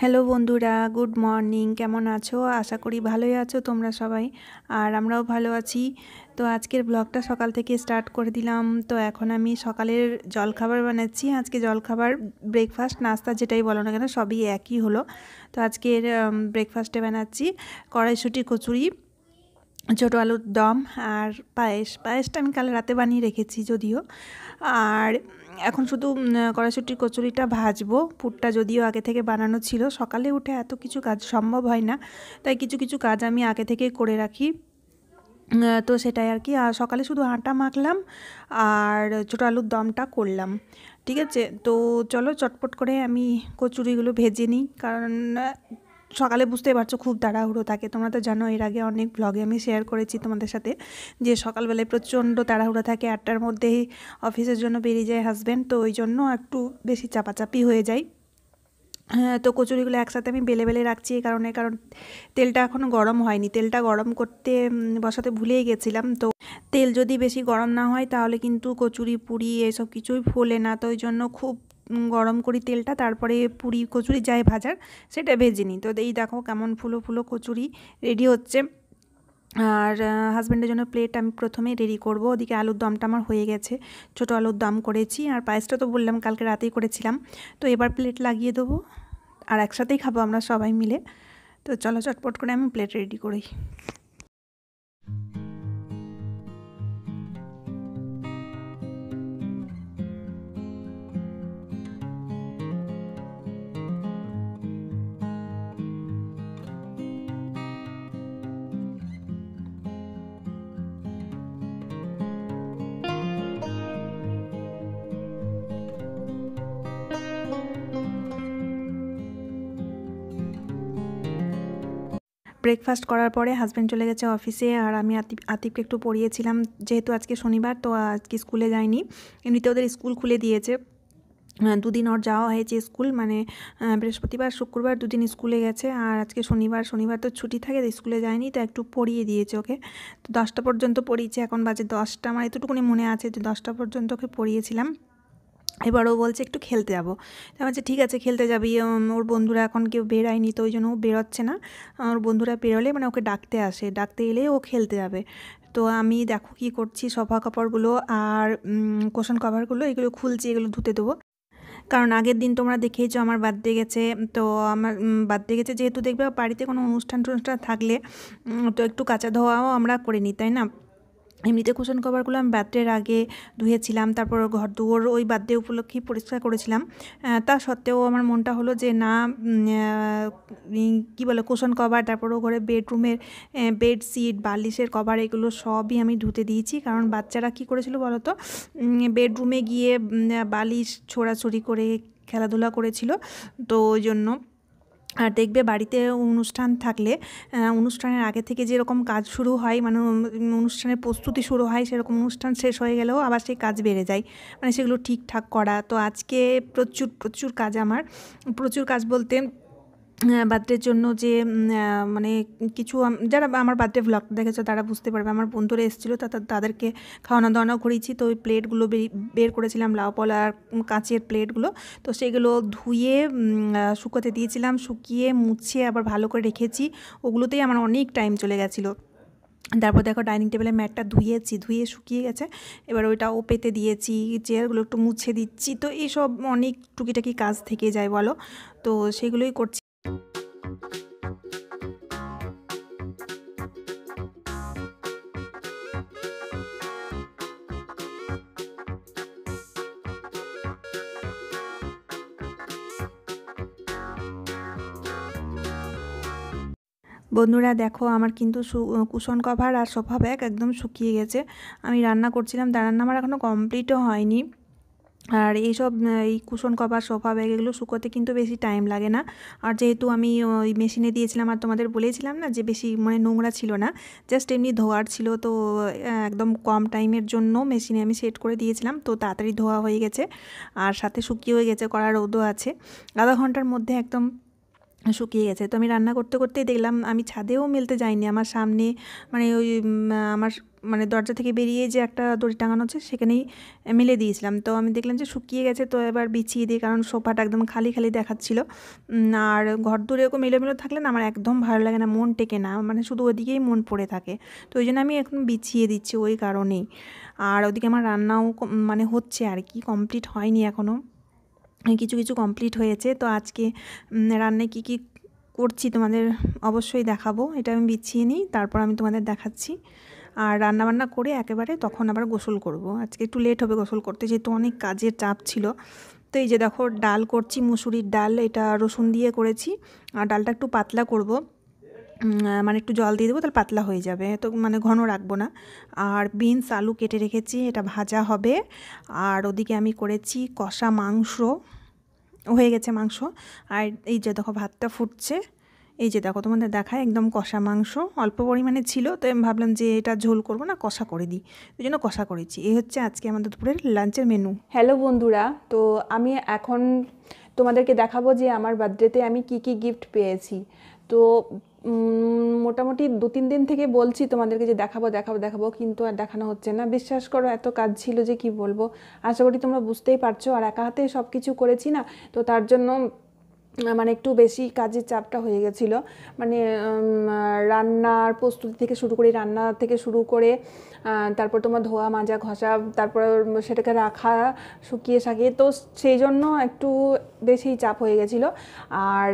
Hello বন্ধুরা good morning কেমন আছো আশা করি ভালোই আছো তোমরা সবাই আর আমরাও ভালো আছি তো আজকের ব্লগটা সকাল থেকে স্টার্ট করে দিলাম তো এখন আমি সকালের জলখাবার বানাচ্ছি আজকে জলখাবার ব্রেকফাস্ট নাস্তা যেটাই বলো না কেন সবই একই হলো তো আজকের ব্রেকফাস্টে বানাচ্ছি কড়াইশুটি কচুরি ছোটো আলুর দম আর পায়েস পায়েসটা আমি কাল রাতে বানিয়ে রেখেছি যদিও আর এখন শুধু কড়াইশুটির কচুরিটা ভাজবো পুটটা যদিও আগে থেকে বানানো ছিল সকালে উঠে এত কিছু কাজ সম্ভব হয় না তাই কিছু কিছু কাজ আমি আগে থেকেই করে রাখি তো সেটাই আর কি আর সকালে শুধু আটা মাখলাম আর ছোটো আলুর দমটা করলাম ঠিক আছে তো চলো চটপট করে আমি কচুরিগুলো ভেজে নিই কারণ সকালে বুঝতে পারছো খুব তাড়াহুড়ো থাকে তোমরা তো জানো এর আগে অনেক ব্লগে আমি শেয়ার করেছি তোমাদের সাথে যে সকালবেলায় প্রচণ্ড তাড়াহুড়ো থাকে আটটার মধ্যেই অফিসের জন্য বেরিয়ে যায় হাজব্যান্ড তো ওই জন্য একটু বেশি চাপাচাপি হয়ে যায় হ্যাঁ, তো কচুরিগুলো একসাথে আমি বেলে বেলে রাখছি এই কারণে কারণ তেলটা এখনও গরম হয়নি তেলটা গরম করতে বসাতে ভুলেই গেছিলাম তো তেল যদি বেশি গরম না হয় তাহলে কিন্তু কচুরি পুরি এসব কিছুই ফোলে না তো ওই জন্য খুব গরম করি তেলটা তারপরে পুরি কচুরি যাই ভাজার সেটা ভেজে নিই তো এই দেখো কেমন ফুলো ফুলো কচুরি রেডি হচ্ছে আর হাজব্যান্ডের জন্য প্লেট আমি প্রথমে রেডি করব ওদিকে আলুর দমটা আমার হয়ে গেছে ছোট আলুর দম করেছি আর পায়েসটা তো বললাম কালকে রাতেই করেছিলাম তো এবার প্লেট লাগিয়ে দেবো আর একসাথেই খাবো আমরা সবাই মিলে তো চলো চটপট করে আমি প্লেট রেডি করি ব্রেকফাস্ট করার পরে হাজব্যান্ড চলে গেছে অফিসে আর আমি আতিফ আতিফকে একটু পড়িয়েছিলাম যেহেতু আজকে শনিবার তো আজকে স্কুলে যায়নি এমনিতে ওদের স্কুল খুলে দিয়েছে দুদিন ওর যাওয়া হয়েছে স্কুল মানে বৃহস্পতিবার শুক্রবার দুদিন স্কুলে গেছে আর আজকে শনিবার শনিবার তো ছুটি থাকে তো স্কুলে যায়নি তো একটু পড়িয়ে দিয়েছে ওকে তো দশটা পর্যন্ত পড়িয়েছে এখন বাজে দশটা আমার মানে এতটুকুনি মনে আছে যে দশটা পর্যন্ত ওকে পড়িয়েছিলাম এবার ও বলছে একটু খেলতে যাবো তো ঠিক আছে খেলতে যাবি ওর বন্ধুরা এখন কেউ বেরায়নি তো ওই জন্য ও বেরোচ্ছে না ওর বন্ধুরা বেরোলে মানে ওকে ডাকতে আসে ডাকতে এলে ও খেলতে যাবে তো আমি দেখো কি করছি সফা কাপড়গুলো আর কোশন কভারগুলো এগুলো খুলছি এগুলো ধুতে দেবো কারণ আগের দিন তোমরা দেখেইছো আমার বার্থডে গেছে তো আমার বার্থডে গেছে যেহেতু দেখবে বাড়িতে কোনো অনুষ্ঠান টনুষ্ঠান থাকলে তো একটু কাঁচা ধোয়াও আমরা করে নিই তাই না এমনিতে কুশন কভারগুলো আমি বার্থডের আগে ধুয়েছিলাম তারপর ঘর দুয়ার ওই বার্থডে উপলক্ষে পরিষ্কার করেছিলাম তা সত্ত্বেও আমার মনটা হলো যে না কি বলে কুশন কভার তারপর ঘরে বেডরুমের বেডশিট বালিশের কভার এগুলো সবই আমি ধুতে দিয়েছি কারণ বাচ্চারা কি করেছিল বলতো বেডরুমে গিয়ে বালিশ ছোড়াছড়ি করে খেলাধুলা করেছিল তো ওই জন্য আর দেখবে বাড়িতে অনুষ্ঠান থাকলে অনুষ্ঠানের আগে থেকে যেরকম কাজ শুরু হয় মানে অনুষ্ঠানের প্রস্তুতি শুরু হয় সেরকম অনুষ্ঠান শেষ হয়ে গেলেও আবার সেই কাজ বেড়ে যায় মানে সেগুলো ঠিকঠাক করা তো আজকে প্রচুর প্রচুর কাজ আমার প্রচুর কাজ বলতে বার্থডের জন্য যে মানে কিছু যারা আমার বার্থডে ভ্লগ দেখেছে তারা বুঝতে পারবে আমার বন্ধুরা এসেছিলো তা তাদেরকে খাওয়ানো দাওয়ানো করেছি তো ওই প্লেটগুলো বের করেছিলাম লাউ আর কাঁচের প্লেটগুলো তো সেগুলো ধুয়ে শুকোতে দিয়েছিলাম শুকিয়ে মুছে আবার ভালো করে রেখেছি ওগুলোতেই আমার অনেক টাইম চলে গেছিলো তারপর দেখো ডাইনিং টেবিলের ম্যাটটা ধুয়েছি ধুয়ে শুকিয়ে গেছে এবার ওইটা পেতে দিয়েছি চেয়ারগুলো একটু মুছে দিচ্ছি তো এইসব অনেক টুকিটাকি কাজ থেকে যায় বলো তো সেগুলোই করছি বন্ধুরা দেখো আমার কিন্তু কুশন কভার আর সোফা ব্যাগ একদম শুকিয়ে গেছে আমি রান্না করছিলাম তার রান্না আমার এখনও কমপ্লিটও হয়নি আর এইসব এই কুশন কভার সোফা ব্যাগ এগুলো শুকোতে কিন্তু বেশি টাইম লাগে না আর যেহেতু আমি ওই মেশিনে দিয়েছিলাম আর তোমাদের বলেছিলাম না যে বেশি মানে নোংরা ছিল না জাস্ট এমনি ধোয়ার ছিল তো একদম কম টাইমের জন্য মেশিনে আমি সেট করে দিয়েছিলাম তো তাড়াতাড়ি ধোয়া হয়ে গেছে আর সাথে শুকিয়ে হয়ে গেছে কড়া রোদও আছে আধা ঘন্টার মধ্যে একদম শুকিয়ে গেছে তো আমি রান্না করতে করতেই দেখলাম আমি ছাদেও মেলতে যাইনি আমার সামনে মানে ওই আমার মানে দরজা থেকে বেরিয়ে যে একটা দড়ি টাঙানো আছে সেখানেই মেলে দিয়েছিলাম তো আমি দেখলাম যে শুকিয়ে গেছে তো এবার বিছিয়ে দিই কারণ সোফাটা একদম খালি খালি দেখাচ্ছিল আর ঘর দূরে ওকে মেলো মেলো থাকলে না আমার একদম ভালো লাগে না মন টেকে না মানে শুধু ওদিকেই মন পড়ে থাকে তো ওই জন্য আমি এখন বিছিয়ে দিচ্ছি ওই কারণেই আর ওদিকে আমার রান্নাও মানে হচ্ছে আর কি কমপ্লিট হয়নি এখনও কিছু কিছু কমপ্লিট হয়েছে তো আজকে রান্নায় কি কি করছি তোমাদের অবশ্যই দেখাবো এটা আমি বিছিয়ে নিই তারপর আমি তোমাদের দেখাচ্ছি আর রান্নাবান্না করে একেবারে তখন আবার গোসল করব। আজকে একটু লেট হবে গোসল করতে যেহেতু অনেক কাজের চাপ ছিল তো এই যে দেখো ডাল করছি মুসুরির ডাল এটা রসুন দিয়ে করেছি আর ডালটা একটু পাতলা করব। মানে একটু জল দিয়ে দেবো তাহলে পাতলা হয়ে যাবে তো মানে ঘন রাখবো না আর বিনস আলু কেটে রেখেছি এটা ভাজা হবে আর ওদিকে আমি করেছি কষা মাংস হয়ে গেছে মাংস আর এই যে দেখো ভাতটা ফুটছে এই যে দেখো তোমাদের দেখায় একদম কষা মাংস অল্প পরিমাণে ছিল তো আমি ভাবলাম যে এটা ঝোল করব না কষা করে দিই ওই জন্য কষা করেছি এই হচ্ছে আজকে আমাদের দুপুরের লাঞ্চের মেনু হ্যালো বন্ধুরা তো আমি এখন তোমাদেরকে দেখাবো যে আমার বার্থডেতে আমি কি কি গিফট পেয়েছি তো মোটামুটি দু তিন দিন থেকে বলছি তোমাদেরকে যে দেখাবো দেখাবো দেখাবো কিন্তু আর দেখানো হচ্ছে না বিশ্বাস করো এত কাজ ছিল যে কি বলবো আশা করি তোমরা বুঝতেই পারছো আর একা হাতে সব কিছু করেছি না তো তার জন্য মানে একটু বেশি কাজের চাপটা হয়ে গেছিল মানে রান্নার প্রস্তুতি থেকে শুরু করে রান্না থেকে শুরু করে তারপর তোমার ধোয়া মাজা ঘষা তারপর সেটাকে রাখা শুকিয়ে শাকিয়ে তো সেই জন্য একটু বেশি চাপ হয়ে গেছিল আর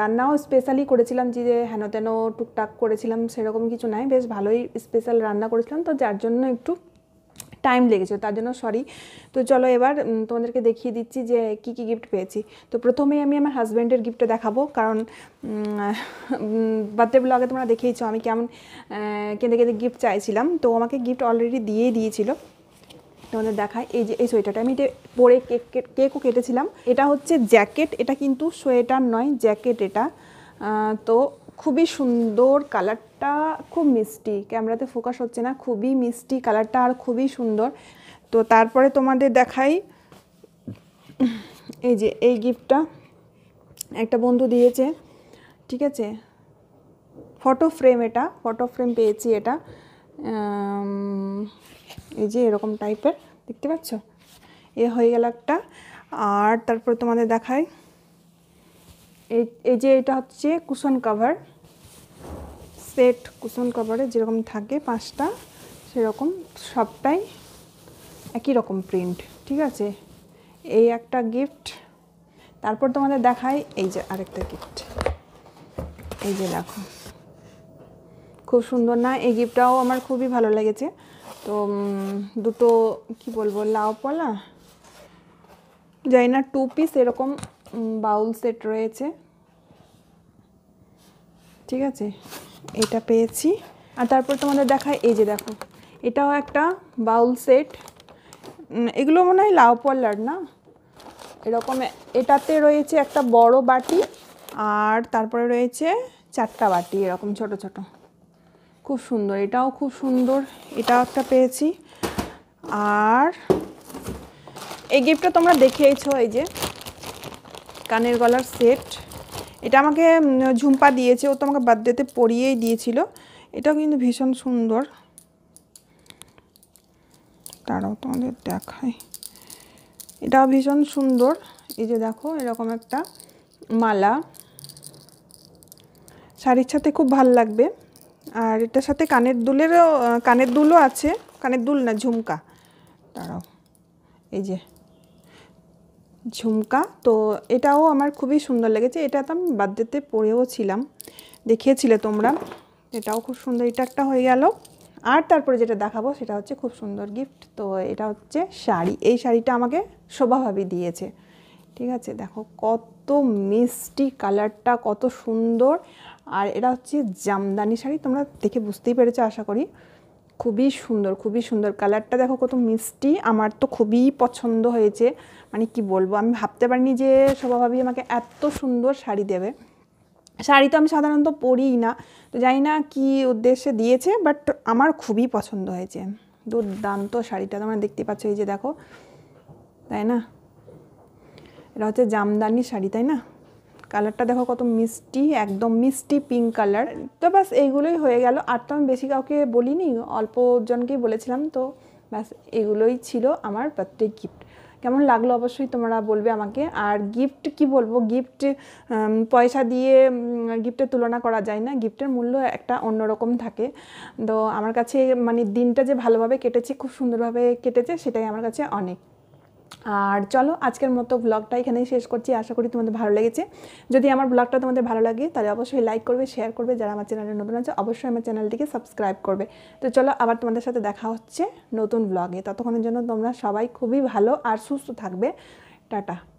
রান্নাও স্পেশালি করেছিলাম যে হেন তেন টুকটাক করেছিলাম সেরকম কিছু নাই বেশ ভালোই স্পেশাল রান্না করেছিলাম তো যার জন্য একটু টাইম লেগেছে তার জন্য সরি তো চলো এবার তোমাদেরকে দেখিয়ে দিচ্ছি যে কি কি গিফট পেয়েছি তো প্রথমেই আমি আমার হাজব্যান্ডের গিফটটা দেখাবো কারণ বার্থডে ব্লগে তোমরা দেখেইছো আমি কেমন কেঁদে কেঁদে গিফট চাইছিলাম তো আমাকে গিফট অলরেডি দিয়েই দিয়েছিল তোমাদের দেখায় এই যে এই সোয়েটারটা আমি এটা পরে কেক কেকও কেটেছিলাম এটা হচ্ছে জ্যাকেট এটা কিন্তু সোয়েটার নয় জ্যাকেট এটা তো খুবই সুন্দর কালারটা খুব মিষ্টি ক্যামেরাতে ফোকাস হচ্ছে না খুবই মিষ্টি কালারটা আর খুবই সুন্দর তো তারপরে তোমাদের দেখাই এই যে এই গিফটটা একটা বন্ধু দিয়েছে ঠিক আছে ফটো ফ্রেম এটা ফটো ফ্রেম পেয়েছি এটা এই যে এরকম টাইপের দেখতে পাচ্ছ এ হয়ে গেল একটা আর তারপরে তোমাদের দেখায় এই যে এটা হচ্ছে কুশন কভার সেট কুশন কভারে যেরকম থাকে পাঁচটা সেরকম সবটাই একই রকম প্রিন্ট ঠিক আছে এই একটা গিফট তারপর তোমাদের দেখাই এই যে আরেকটা গিফট এই যে দেখো খুব সুন্দর না এই গিফটটাও আমার খুবই ভালো লেগেছে তো দুটো কি বলবো লাও পলা যাই না টু পিস এরকম বাউল সেট রয়েছে ঠিক আছে এটা পেয়েছি আর তারপর তোমাদের দেখায় এই যে দেখো এটাও একটা বাউল সেট এগুলো মনে হয় লাউ পল্লার না এরকম এটাতে রয়েছে একটা বড় বাটি আর তারপরে রয়েছে চারটা বাটি এরকম ছোট ছোট খুব সুন্দর এটাও খুব সুন্দর এটাও একটা পেয়েছি আর এই গিফটটা তোমরা দেখেইছো এই যে কানের গলার সেট এটা আমাকে ঝুম্পা দিয়েছে ও তো আমাকে বার্থডেতে পরিয়েই দিয়েছিল এটাও কিন্তু ভীষণ সুন্দর তারাও তোমাদের দেখায় এটাও ভীষণ সুন্দর এই যে দেখো এরকম একটা মালা শাড়ির সাথে খুব ভাল লাগবে আর এটার সাথে কানের দুলেরও কানের দুলও আছে কানের দুল না ঝুমকা তারাও এই যে ঝুমকা তো এটাও আমার খুবই সুন্দর লেগেছে এটা তো আমি বার্থডেতে পরেও ছিলাম দেখিয়েছিলে তোমরা এটাও খুব সুন্দর এটা একটা হয়ে গেল আর তারপরে যেটা দেখাবো সেটা হচ্ছে খুব সুন্দর গিফট তো এটা হচ্ছে শাড়ি এই শাড়িটা আমাকে শোভাভাবে দিয়েছে ঠিক আছে দেখো কত মিষ্টি কালারটা কত সুন্দর আর এটা হচ্ছে জামদানি শাড়ি তোমরা দেখে বুঝতেই পেরেছো আশা করি খুবই সুন্দর খুবই সুন্দর কালারটা দেখো কত মিষ্টি আমার তো খুবই পছন্দ হয়েছে মানে কি বলবো আমি ভাবতে পারিনি যে শোভাভাবি আমাকে এত সুন্দর শাড়ি দেবে শাড়ি তো আমি সাধারণত পরিই না তো জানি না কি উদ্দেশ্যে দিয়েছে বাট আমার খুবই পছন্দ হয়েছে দুর্দান্ত শাড়িটা তোমরা দেখতে পাচ্ছ এই যে দেখো তাই না এটা হচ্ছে জামদানি শাড়ি তাই না কালারটা দেখো কত মিষ্টি একদম মিষ্টি পিঙ্ক কালার তো ব্যাস এইগুলোই হয়ে গেল আর তো আমি বেশি কাউকে বলিনি অল্প জনকেই বলেছিলাম তো ব্যাস এগুলোই ছিল আমার বার্থডে গিফট কেমন লাগলো অবশ্যই তোমরা বলবে আমাকে আর গিফট কি বলবো গিফট পয়সা দিয়ে গিফটের তুলনা করা যায় না গিফটের মূল্য একটা অন্যরকম থাকে তো আমার কাছে মানে দিনটা যে ভালোভাবে কেটেছে খুব সুন্দরভাবে কেটেছে সেটাই আমার কাছে অনেক আর চলো আজকের মতো ব্লগটা এখানেই শেষ করছি আশা করি তোমাদের ভালো লেগেছে যদি আমার ব্লগটা তোমাদের ভালো লাগে তাহলে অবশ্যই লাইক করবে শেয়ার করবে যারা আমার চ্যানেলে নতুন আছে অবশ্যই আমার চ্যানেলটিকে সাবস্ক্রাইব করবে তো চলো আবার তোমাদের সাথে দেখা হচ্ছে নতুন ব্লগে ততক্ষণের জন্য তোমরা সবাই খুবই ভালো আর সুস্থ থাকবে টাটা